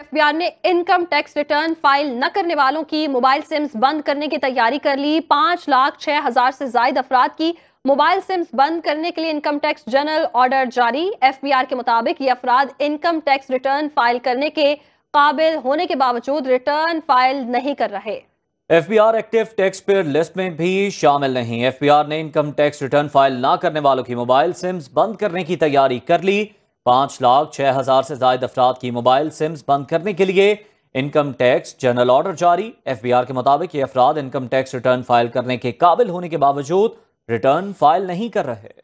FBR ने income tax return file न करने वालों की मोबाइल सिम्स बंद करने की तैयारी कर ली पांच लाख छह हजार से जायद अफराद की मोबाइल सिम्स बंद करने के लिए इनकम टैक्स जनरल ऑर्डर जारी एफबीआर के मुताबिक ये अफराद इनकम टैक्स रिटर्न फाइल करने के काबिल होने के बावजूद रिटर्न फाइल नहीं कर रहे FBR active tax payer list में भी शामिल नहीं एफबीआर ने इनकम टैक्स रिटर्न फाइल ना करने वालों की मोबाइल सिम्स बंद करने की तैयारी कर ली पांच लाख छह हज़ार से जायद अफराद की मोबाइल सिम्स बंद करने के लिए इनकम टैक्स जनरल ऑर्डर जारी एफ बी आर के मुताबिक ये अफराद इनकम टैक्स रिटर्न फाइल करने के काबिल होने के बावजूद रिटर्न फाइल नहीं कर रहे